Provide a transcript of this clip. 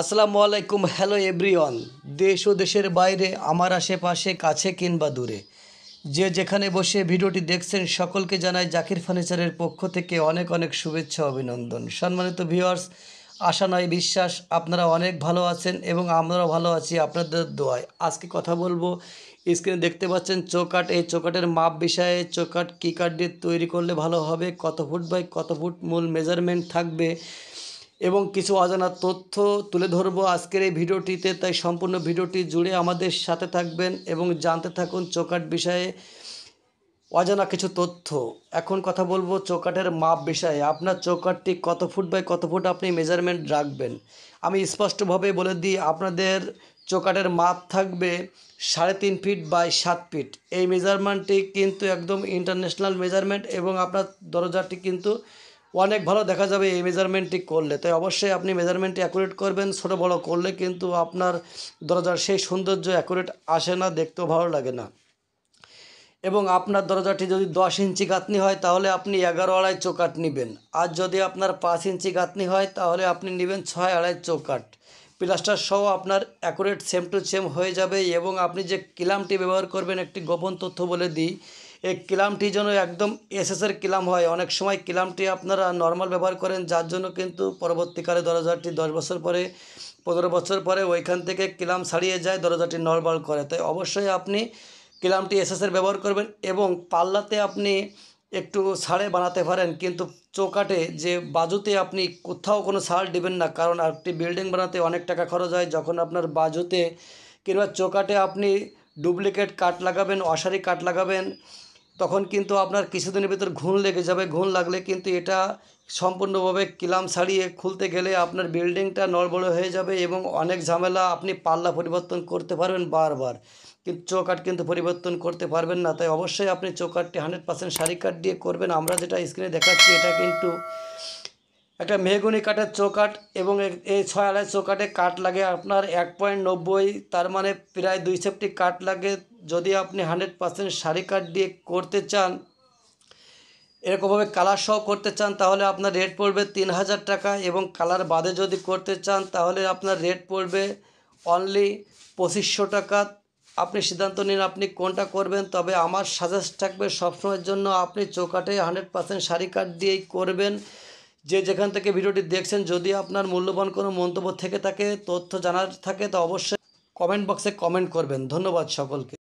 আসসালামু আলাইকুম hello everyone দেশ ও দেশের বাইরে আমার আশেপাশে কাছে কিংবা দূরে যে যেখানে বসে ভিডিওটি দেখছেন সকলকে জানাই জাকির ফার্নিচারের পক্ষ থেকে অনেক অনেক শুভেচ্ছা অভিনন্দন সম্মানিত ভিউয়ার্স আশা নয় বিশ্বাস আপনারা অনেক ভালো আছেন এবং আমরাও ভালো আছি আপনাদের দোয়ায় আজকে কথা বলবো স্ক্রিনে দেখতে পাচ্ছেন চৌকাট এই চৌকাটের মাপ বিষয়ে চৌকাট কী কাঠ দিয়ে তৈরি করলে ভালো হবে কত ফুট বাই কত ফুট মূল মেজারমেন্ট থাকবে এবং কিছু অজানা তথ্য তুলে ধরবো আজকের এই ভিডিওটিতে তাই সম্পূর্ণ ভিডিওটি জুড়ে আমাদের সাথে থাকবেন এবং জানতে থাকুন চোকাট বিষয়ে অজানা কিছু তথ্য এখন কথা বলবো চোকাটের মাপ বিষয়ে আপনার চোকাটটি কত ফুট বাই কত ফুট আপনি মেজারমেন্ট রাখবেন আমি স্পষ্টভাবে বলে দিই আপনাদের চোকাটের মাপ থাকবে সাড়ে তিন ফিট বাই সাত ফিট এই মেজারমেন্টটি কিন্তু একদম ইন্টারন্যাশনাল মেজারমেন্ট এবং আপনার দরজাটি কিন্তু অনেক ভালো দেখা যাবে এই মেজারমেন্টটি করলে তাই অবশ্যই আপনি মেজারমেন্টটি অ্যাকুরেট করবেন ছোটো বড় করলে কিন্তু আপনার দরজার সেই সৌন্দর্য অ্যাকুরেট আসে না দেখতেও ভালো লাগে না এবং আপনার দরজাটি যদি দশ ইঞ্চি গাঁথনি হয় তাহলে আপনি এগারো আড়াই চৌকাট নেবেন আর যদি আপনার পাঁচ ইঞ্চি গাঁথনি হয় তাহলে আপনি নেবেন ছয় আড়াই চৌকাট প্লাস্টার সহ আপনার অ্যাকুরেট সেম টু সেম হয়ে যাবে এবং আপনি যে কিলামটি ব্যবহার করবেন একটি গোপন তথ্য বলে দিই এই কিলামটি যেন একদম এসএসের কিলাম হয় অনেক সময় কিলামটি আপনারা নর্মাল ব্যবহার করেন যার জন্য কিন্তু পরবর্তীকালে দরজাটি দশ বছর পরে পনেরো বছর পরে ওইখান থেকে কিলাম ছাড়িয়ে যায় দরজাটি নর্মাল করে তাই অবশ্যই আপনি কিলামটি এসএসের ব্যবহার করবেন এবং পাল্লাতে আপনি একটু ছাড়ে বানাতে পারেন কিন্তু চৌকাটে যে বাজুতে আপনি কোথাও কোনো সার দেবেন না কারণ একটি বিল্ডিং বানাতে অনেক টাকা খরচ হয় যখন আপনার বাজুতে কিংবা চোকাটে আপনি ডুপ্লিকেট কাঠ লাগাবেন অসারি কাঠ লাগাবেন তখন কিন্তু আপনার কিছুদিনের ভিতর ঘুণ লেগে যাবে ঘুণ লাগলে কিন্তু এটা সম্পূর্ণভাবে কিলাম ছাড়িয়ে খুলতে গেলে আপনার বিল্ডিংটা নড়বড়ে হয়ে যাবে এবং অনেক ঝামেলা আপনি পাল্লা পরিবর্তন করতে পারবেন বারবার কিন্তু চৌকাট কিন্তু পরিবর্তন করতে পারবেন না তাই অবশ্যই আপনি চৌকাটটি হান্ড্রেড পার্সেন্ট সারি কাট দিয়ে করবেন আমরা যেটা স্ক্রিনে দেখাচ্ছি এটা কিন্তু একটা মেহগুনি কাঠের চৌকাঠ এবং এই ছয় আড়াই চৌকাঠে কাঠ লাগে আপনার এক পয়েন্ট নব্বই তার মানে প্রায় দুই সেফটি কাঠ লাগে যদি আপনি হান্ড্রেড পার্সেন্ট শাড়ি কাঠ দিয়ে করতে চান এরকমভাবে কালার সহ করতে চান তাহলে আপনার রেট পড়বে তিন হাজার টাকা এবং কালার বাদে যদি করতে চান তাহলে আপনার রেট পড়বে অনলি পঁচিশশো টাকা আপনি সিদ্ধান্ত নিন আপনি কোনটা করবেন তবে আমার সাজেস্ট থাকবে সবসময়ের জন্য আপনি চৌকাঠে হান্ড্রেড পার্সেন্ট শাড়ি কাঠ দিয়েই করবেন যে যেখান থেকে ভিডিওটি দেখছেন যদি আপনার মূল্যবান কোনো মন্তব্য থেকে থাকে তথ্য জানার থাকে তো অবশ্যই কমেন্ট বক্সে কমেন্ট করবেন ধন্যবাদ সকলকে